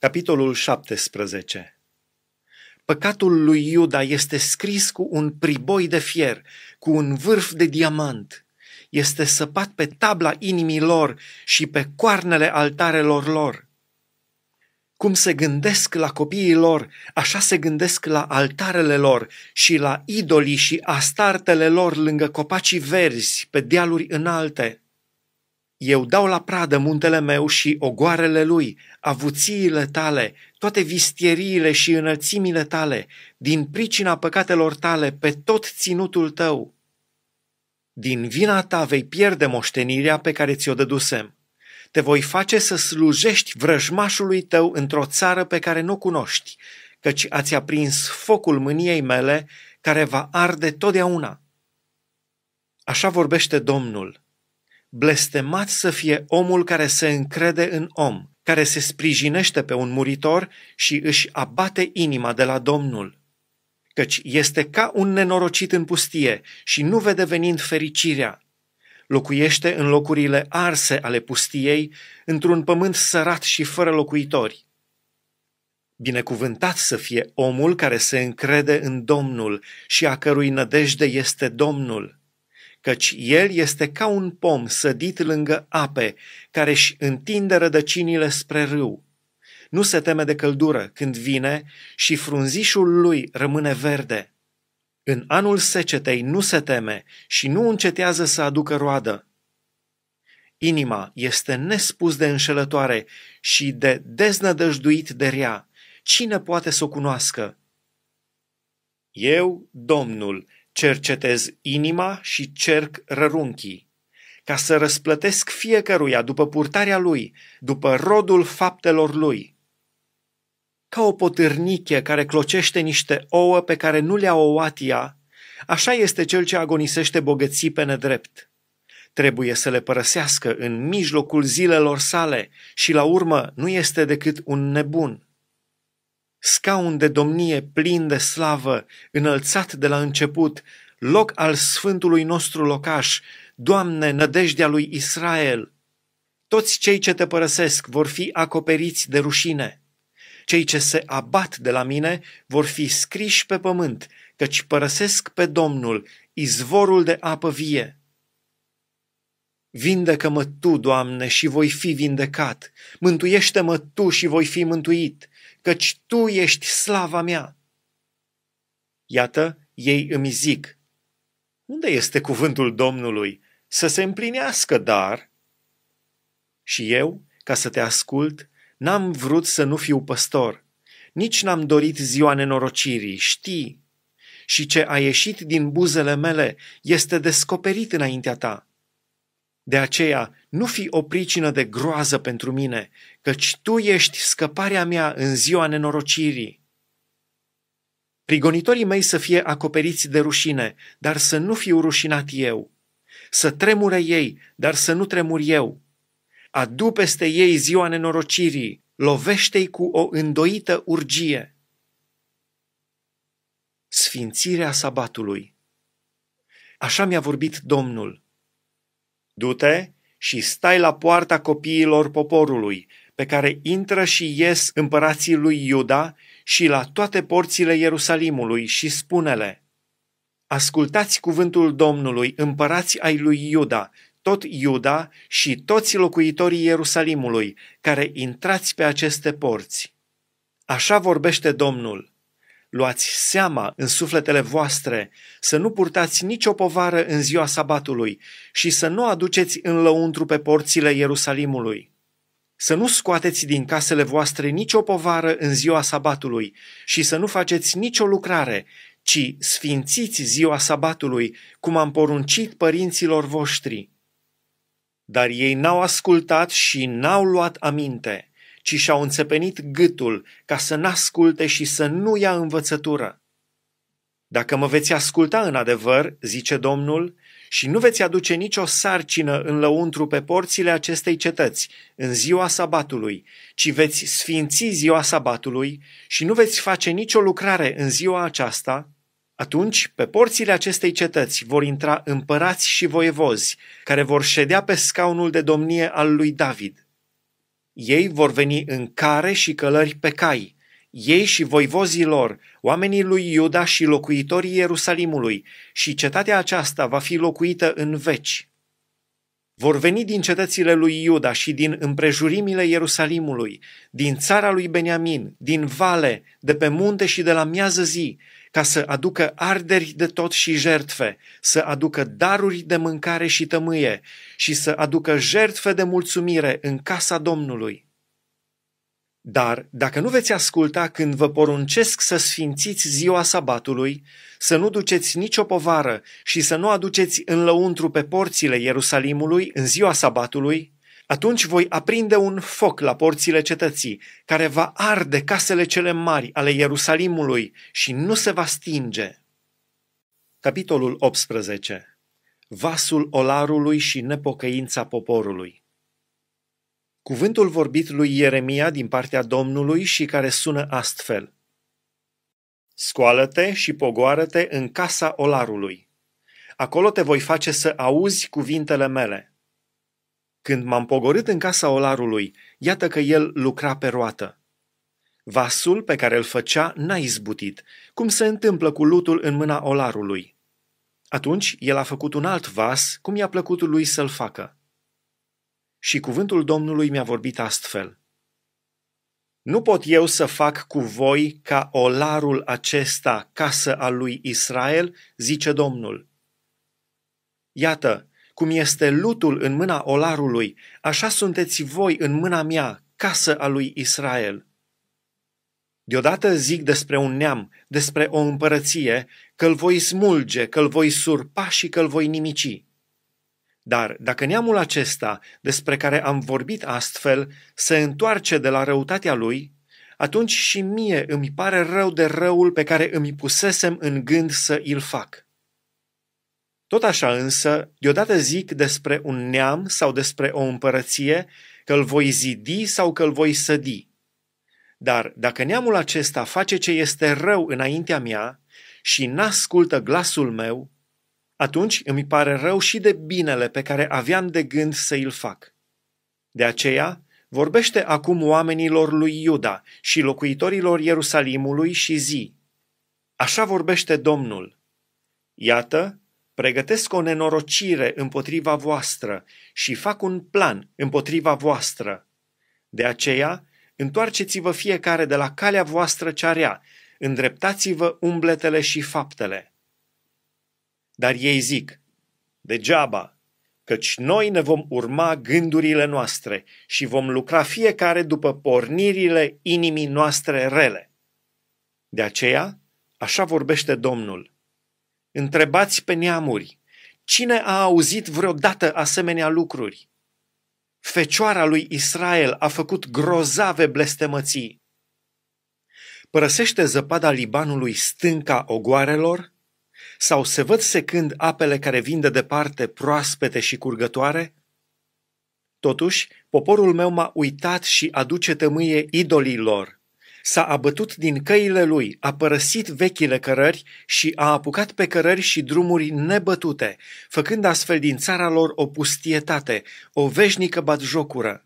Capitolul 17 Păcatul lui Iuda este scris cu un priboi de fier, cu un vârf de diamant. Este săpat pe tabla inimii lor și pe coarnele altarelor lor. Cum se gândesc la copiii lor, așa se gândesc la altarele lor și la idolii și astartele lor lângă copacii verzi, pe dealuri înalte. Eu dau la pradă muntele meu și ogoarele lui, avuțiile tale, toate vistieriile și înălțimile tale, din pricina păcatelor tale, pe tot ținutul tău. Din vina ta vei pierde moștenirea pe care ți-o dădusem. Te voi face să slujești vrăjmașului tău într-o țară pe care nu cunoști, căci ați aprins focul mâniei mele, care va arde totdeauna. Așa vorbește Domnul, Blestemat să fie omul care se încrede în om, care se sprijinește pe un muritor și își abate inima de la Domnul. Căci este ca un nenorocit în pustie și nu vede venind fericirea. Locuiește în locurile arse ale pustiei, într-un pământ sărat și fără locuitori. Binecuvântat să fie omul care se încrede în Domnul și a cărui nădejde este Domnul căci el este ca un pom sădit lângă ape, care își întinde rădăcinile spre râu. Nu se teme de căldură când vine și frunzișul lui rămâne verde. În anul secetei nu se teme și nu încetează să aducă roadă. Inima este nespus de înșelătoare și de deznădăjduit de rea. Cine poate să o cunoască? Eu, Domnul, cercetez inima și cerc rărunchii, ca să răsplătesc fiecăruia după purtarea lui, după rodul faptelor lui. Ca o potârniche care clocește niște ouă pe care nu le-a ouat ea, așa este cel ce agonisește bogății pe nedrept. Trebuie să le părăsească în mijlocul zilelor sale și la urmă nu este decât un nebun scaun de domnie plin de slavă, înălțat de la început, loc al sfântului nostru locaș, Doamne, nădejdea lui Israel! Toți cei ce te părăsesc vor fi acoperiți de rușine. Cei ce se abat de la mine vor fi scriși pe pământ, căci părăsesc pe Domnul, izvorul de apă vie. Vindecă-mă Tu, Doamne, și voi fi vindecat. Mântuiește-mă Tu și voi fi mântuit căci Tu ești slava mea. Iată, ei îmi zic, unde este cuvântul Domnului? Să se împlinească, dar... Și eu, ca să te ascult, n-am vrut să nu fiu păstor, nici n-am dorit ziua nenorocirii, știi? Și ce a ieșit din buzele mele este descoperit înaintea ta. De aceea, nu fi o pricină de groază pentru mine, căci tu ești scăparea mea în ziua nenorocirii. Prigonitorii mei să fie acoperiți de rușine, dar să nu fiu rușinat eu. Să tremure ei, dar să nu tremur eu. Adu peste ei ziua nenorocirii, lovește-i cu o îndoită urgie. Sfințirea sabatului Așa mi-a vorbit Domnul, Du-te și stai la poarta copiilor poporului, pe care intră și ies împărații lui Iuda și la toate porțile Ierusalimului și spune-le, Ascultați cuvântul Domnului, împărați ai lui Iuda, tot Iuda și toți locuitorii Ierusalimului, care intrați pe aceste porți. Așa vorbește Domnul. Luați seama în sufletele voastre să nu purtați nicio povară în ziua sabatului și să nu aduceți în lăuntru pe porțile Ierusalimului. Să nu scoateți din casele voastre nicio povară în ziua sabatului și să nu faceți nicio lucrare, ci sfințiți ziua sabatului, cum am poruncit părinților voștri. Dar ei n-au ascultat și n-au luat aminte ci și-au înțepenit gâtul ca să n-asculte și să nu ia învățătură. Dacă mă veți asculta în adevăr, zice Domnul, și nu veți aduce nicio sarcină în lăuntru pe porțile acestei cetăți în ziua sabatului, ci veți sfinți ziua sabatului și nu veți face nicio lucrare în ziua aceasta, atunci pe porțile acestei cetăți vor intra împărați și voievozi, care vor ședea pe scaunul de domnie al lui David ei vor veni în care și călări pe cai. Ei și voivozii lor, oamenii lui Iuda și locuitorii Ierusalimului, și cetatea aceasta va fi locuită în veci vor veni din cetățile lui Iuda și din împrejurimile Ierusalimului, din țara lui Beniamin, din vale, de pe munte și de la miază zi, ca să aducă arderi de tot și jertfe, să aducă daruri de mâncare și tămâie și să aducă jertfe de mulțumire în casa Domnului. Dar dacă nu veți asculta când vă poruncesc să sfințiți ziua sabatului, să nu duceți nicio povară și să nu aduceți în lăuntru pe porțile Ierusalimului în ziua sabatului, atunci voi aprinde un foc la porțile cetății, care va arde casele cele mari ale Ierusalimului și nu se va stinge. Capitolul 18 Vasul olarului și nepocăința poporului Cuvântul vorbit lui Ieremia din partea Domnului și care sună astfel. Scoală-te și pogoară-te în casa olarului. Acolo te voi face să auzi cuvintele mele. Când m-am pogorât în casa olarului, iată că el lucra pe roată. Vasul pe care îl făcea n-a izbutit, cum se întâmplă cu lutul în mâna olarului. Atunci el a făcut un alt vas, cum i-a plăcut lui să-l facă. Și cuvântul Domnului mi-a vorbit astfel. Nu pot eu să fac cu voi ca olarul acesta, casă a lui Israel, zice Domnul. Iată, cum este lutul în mâna olarului, așa sunteți voi în mâna mea, casă a lui Israel. Deodată zic despre un neam, despre o împărăție, că-l voi smulge, că-l voi surpa și că-l voi nimici. Dar dacă neamul acesta, despre care am vorbit astfel, se întoarce de la răutatea lui, atunci și mie îmi pare rău de răul pe care îmi pusesem în gând să îl fac. Tot așa însă, deodată zic despre un neam sau despre o împărăție că îl voi zidi sau că îl voi sădi. Dar dacă neamul acesta face ce este rău înaintea mea și n-ascultă glasul meu, atunci îmi pare rău și de binele pe care aveam de gând să îl fac. De aceea, vorbește acum oamenilor lui Iuda și locuitorilor Ierusalimului și zi. Așa vorbește Domnul. Iată, pregătesc o nenorocire împotriva voastră și fac un plan împotriva voastră. De aceea, întoarceți-vă fiecare de la calea voastră cearea, îndreptați-vă umbletele și faptele. Dar ei zic, degeaba, căci noi ne vom urma gândurile noastre și vom lucra fiecare după pornirile inimii noastre rele. De aceea, așa vorbește Domnul. Întrebați pe neamuri, cine a auzit vreodată asemenea lucruri? Fecioara lui Israel a făcut grozave blestemății. Părăsește zăpada Libanului stânca ogoarelor sau se văd secând apele care vin de departe proaspete și curgătoare? Totuși, poporul meu m-a uitat și aduce tămâie idolii lor. S-a abătut din căile lui, a părăsit vechile cărări și a apucat pe cărări și drumuri nebătute, făcând astfel din țara lor o pustietate, o veșnică batjocură.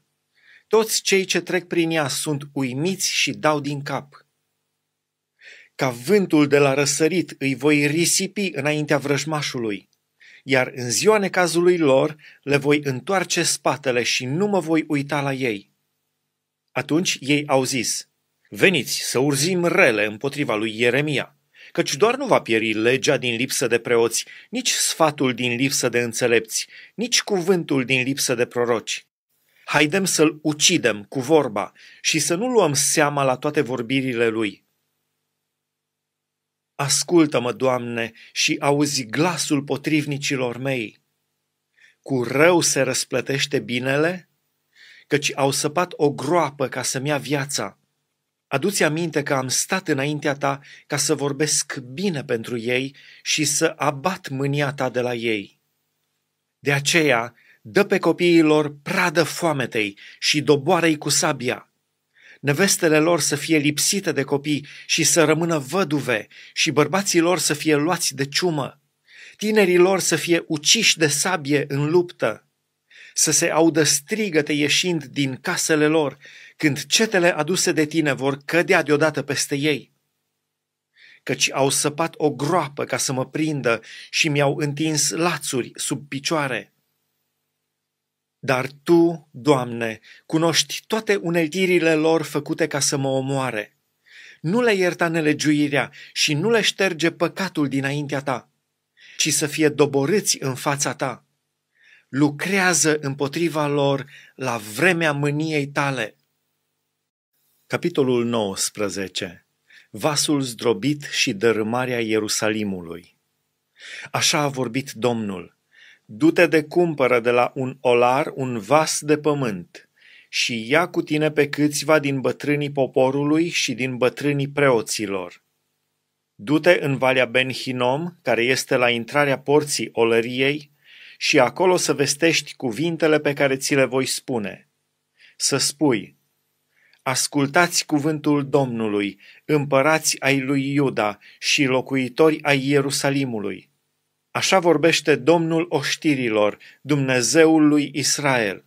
Toți cei ce trec prin ea sunt uimiți și dau din cap. Ca vântul de la răsărit îi voi risipi înaintea vrăjmașului, iar în ziua necazului lor le voi întoarce spatele și nu mă voi uita la ei. Atunci ei au zis, Veniți să urzim rele împotriva lui Ieremia, căci doar nu va pieri legea din lipsă de preoți, nici sfatul din lipsă de înțelepți, nici cuvântul din lipsă de proroci. Haidem să-l ucidem cu vorba și să nu luăm seama la toate vorbirile lui, Ascultă-mă, Doamne, și auzi glasul potrivnicilor mei. Cu rău se răsplătește binele, căci au săpat o groapă ca să-mi ia viața. Aduți aminte că am stat înaintea ta ca să vorbesc bine pentru ei și să abat mânia ta de la ei. De aceea, dă pe copiilor pradă foametei și doboarei cu sabia nevestele lor să fie lipsite de copii și să rămână văduve și bărbații lor să fie luați de ciumă, tinerii lor să fie uciși de sabie în luptă, să se audă strigăte ieșind din casele lor, când cetele aduse de tine vor cădea deodată peste ei. Căci au săpat o groapă ca să mă prindă și mi-au întins lațuri sub picioare. Dar Tu, Doamne, cunoști toate uneltirile lor făcute ca să mă omoare. Nu le ierta nelegiuirea și nu le șterge păcatul dinaintea Ta, ci să fie doborâți în fața Ta. Lucrează împotriva lor la vremea mâniei Tale. Capitolul 19 Vasul zdrobit și dărâmarea Ierusalimului Așa a vorbit Domnul – Du-te de cumpără de la un olar un vas de pământ și ia cu tine pe câțiva din bătrânii poporului și din bătrânii preoților. Du-te în Valea Benhinom, care este la intrarea porții olăriei, și acolo să vestești cuvintele pe care ți le voi spune. Să spui, ascultați cuvântul Domnului, împărați ai lui Iuda și locuitori ai Ierusalimului. Așa vorbește Domnul oștirilor, Dumnezeul lui Israel.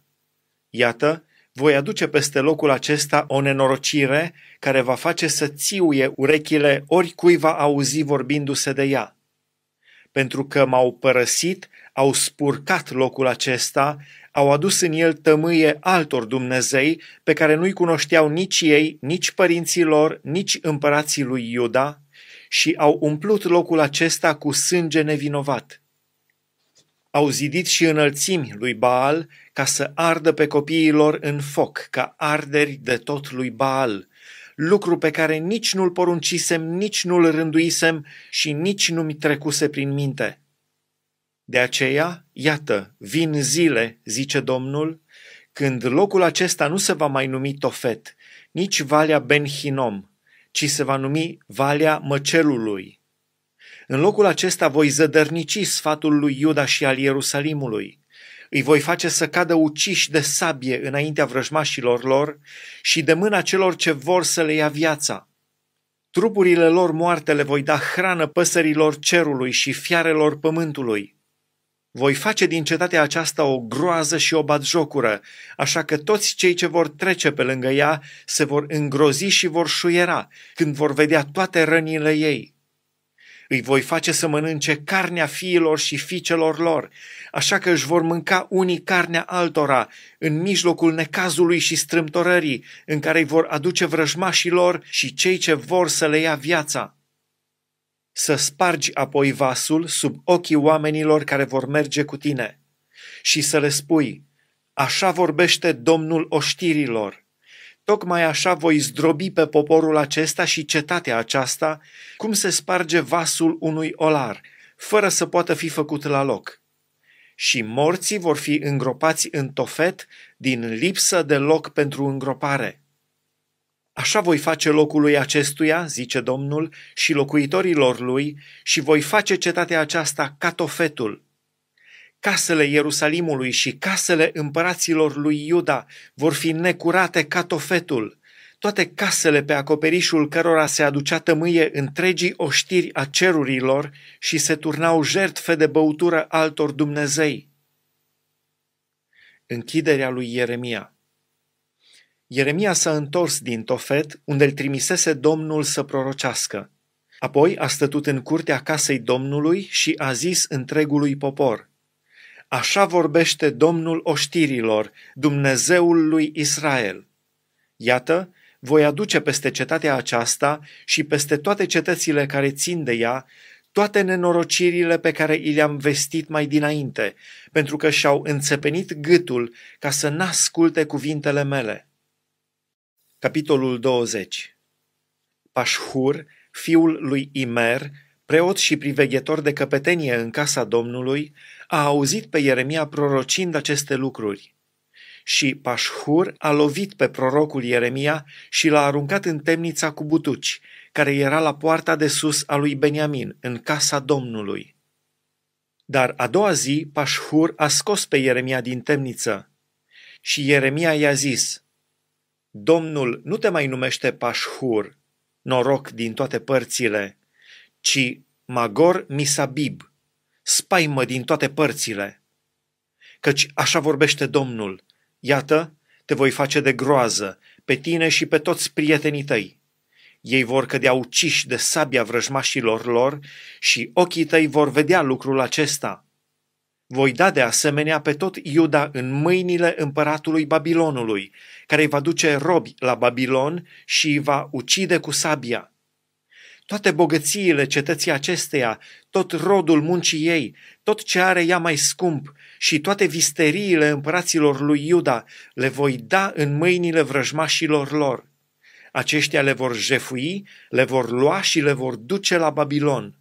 Iată, voi aduce peste locul acesta o nenorocire care va face să țiuie urechile oricui va auzi vorbindu-se de ea. Pentru că m-au părăsit, au spurcat locul acesta, au adus în el tămâie altor Dumnezei pe care nu-i cunoșteau nici ei, nici părinții lor, nici împărații lui Iuda, și au umplut locul acesta cu sânge nevinovat. Au zidit și înălțimi lui Baal ca să ardă pe copiii lor în foc, ca arderi de tot lui Baal, lucru pe care nici nu-l poruncisem, nici nu-l rânduisem și nici nu-mi trecuse prin minte. De aceea, iată, vin zile, zice Domnul, când locul acesta nu se va mai numi Tofet, nici Valea Ben-Hinom, ci se va numi Valea Măcelului. În locul acesta voi zădărnici sfatul lui Iuda și al Ierusalimului. Îi voi face să cadă uciși de sabie înaintea vrăjmașilor lor și de mâna celor ce vor să le ia viața. Trupurile lor moarte le voi da hrană păsărilor cerului și fiarelor pământului voi face din cetatea aceasta o groază și o batjocură, așa că toți cei ce vor trece pe lângă ea se vor îngrozi și vor șuiera când vor vedea toate rănile ei. Îi voi face să mănânce carnea fiilor și fiicelor lor, așa că își vor mânca unii carnea altora în mijlocul necazului și strâmtorării în care îi vor aduce vrăjmașilor și cei ce vor să le ia viața să spargi apoi vasul sub ochii oamenilor care vor merge cu tine și să le spui, așa vorbește Domnul oștirilor, tocmai așa voi zdrobi pe poporul acesta și cetatea aceasta, cum se sparge vasul unui olar, fără să poată fi făcut la loc. Și morții vor fi îngropați în tofet din lipsă de loc pentru îngropare. Așa voi face locului acestuia, zice Domnul, și locuitorilor lui, și voi face cetatea aceasta ca tofetul. Casele Ierusalimului și casele împăraților lui Iuda vor fi necurate ca tofetul. Toate casele pe acoperișul cărora se aducea tămâie întregii oștiri a cerurilor și se turnau jertfe de băutură altor Dumnezei. Închiderea lui Ieremia Ieremia s-a întors din Tofet, unde îl trimisese Domnul să prorocească. Apoi a stătut în curtea casei Domnului și a zis întregului popor, Așa vorbește Domnul oștirilor, Dumnezeul lui Israel. Iată, voi aduce peste cetatea aceasta și peste toate cetățile care țin de ea toate nenorocirile pe care i le-am vestit mai dinainte, pentru că și-au înțepenit gâtul ca să n-asculte cuvintele mele. Capitolul 20 Pașhur, fiul lui Imer, preot și priveghetor de căpetenie în casa Domnului, a auzit pe Ieremia prorocind aceste lucruri. Și Pașhur a lovit pe prorocul Ieremia și l-a aruncat în temnița cu butuci, care era la poarta de sus a lui Beniamin, în casa Domnului. Dar a doua zi, Pașhur a scos pe Ieremia din temniță. Și Ieremia i-a zis – Domnul nu te mai numește Pașhur, noroc din toate părțile, ci Magor Misabib, spaimă din toate părțile. Căci așa vorbește Domnul, iată, te voi face de groază, pe tine și pe toți prietenii tăi. Ei vor cădea uciși de sabia vrăjmașilor lor și ochii tăi vor vedea lucrul acesta – voi da de asemenea pe tot Iuda în mâinile împăratului Babilonului, care îi va duce robi la Babilon și îi va ucide cu sabia. Toate bogățiile cetății acesteia, tot rodul muncii ei, tot ce are ea mai scump și toate visteriile împăraților lui Iuda le voi da în mâinile vrăjmașilor lor. Aceștia le vor jefui, le vor lua și le vor duce la Babilon.”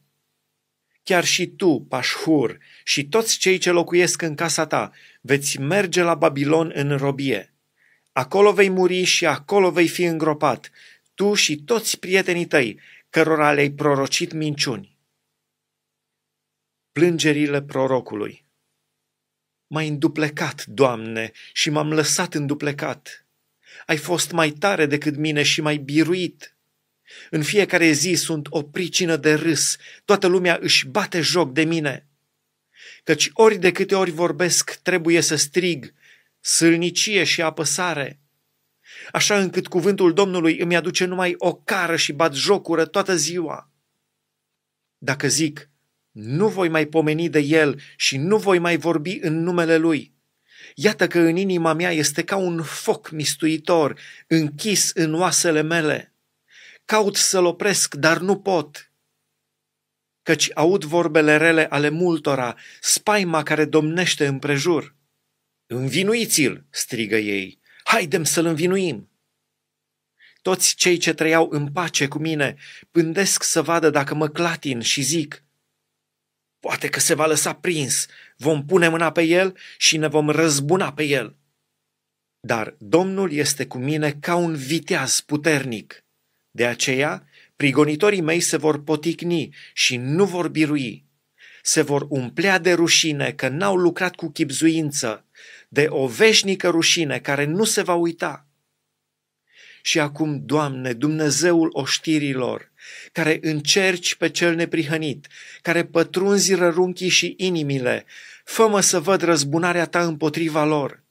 Chiar și tu, Pașhur, și toți cei ce locuiesc în casa ta, veți merge la Babilon în robie. Acolo vei muri și acolo vei fi îngropat, tu și toți prietenii tăi, cărora le-ai prorocit minciuni. Plângerile prorocului M-ai înduplecat, Doamne, și m-am lăsat înduplecat. Ai fost mai tare decât mine și mai biruit. În fiecare zi sunt o pricină de râs, toată lumea își bate joc de mine. Căci ori de câte ori vorbesc, trebuie să strig, sâlnicie și apăsare. Așa încât cuvântul Domnului îmi aduce numai o cară și bat jocură toată ziua. Dacă zic, nu voi mai pomeni de el și nu voi mai vorbi în numele lui. Iată că în inima mea este ca un foc mistuitor, închis în oasele mele. Caut să-l opresc, dar nu pot. Căci aud vorbele rele ale multora, spaima care domnește împrejur. Învinuiți-l, strigă ei, haidem să-l învinuim. Toți cei ce trăiau în pace cu mine pândesc să vadă dacă mă clatin și zic, Poate că se va lăsa prins, vom pune mâna pe el și ne vom răzbuna pe el. Dar Domnul este cu mine ca un viteaz puternic. De aceea, prigonitorii mei se vor poticni și nu vor birui. Se vor umplea de rușine că n-au lucrat cu chipzuință, de o veșnică rușine care nu se va uita. Și acum, Doamne, Dumnezeul oștirilor, care încerci pe cel neprihănit, care pătrunzi rărunchii și inimile, fă să văd răzbunarea ta împotriva lor,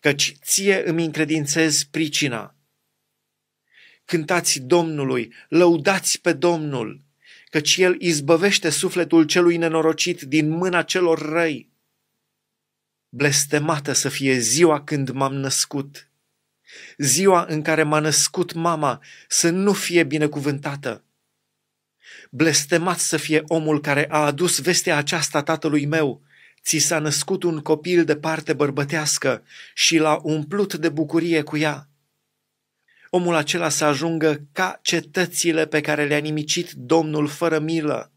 căci ție îmi încredințez pricina – Cântați Domnului, lăudați pe Domnul, căci El izbăvește sufletul celui nenorocit din mâna celor răi. Blestemată să fie ziua când m-am născut, ziua în care m-a născut mama să nu fie binecuvântată. Blestemat să fie omul care a adus vestea aceasta tatălui meu, ți s-a născut un copil de parte bărbătească și l-a umplut de bucurie cu ea omul acela să ajungă ca cetățile pe care le-a nimicit Domnul fără milă,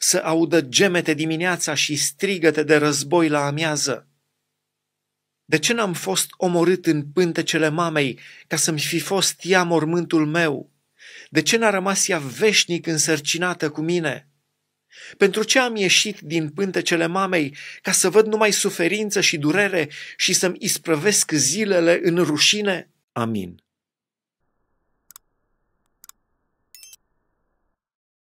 să audă gemete dimineața și strigăte de război la amiază. De ce n-am fost omorât în pântecele mamei, ca să-mi fi fost ea mormântul meu? De ce n-a rămas ea veșnic însărcinată cu mine? Pentru ce am ieșit din pântecele mamei, ca să văd numai suferință și durere și să-mi isprăvesc zilele în rușine? Amin.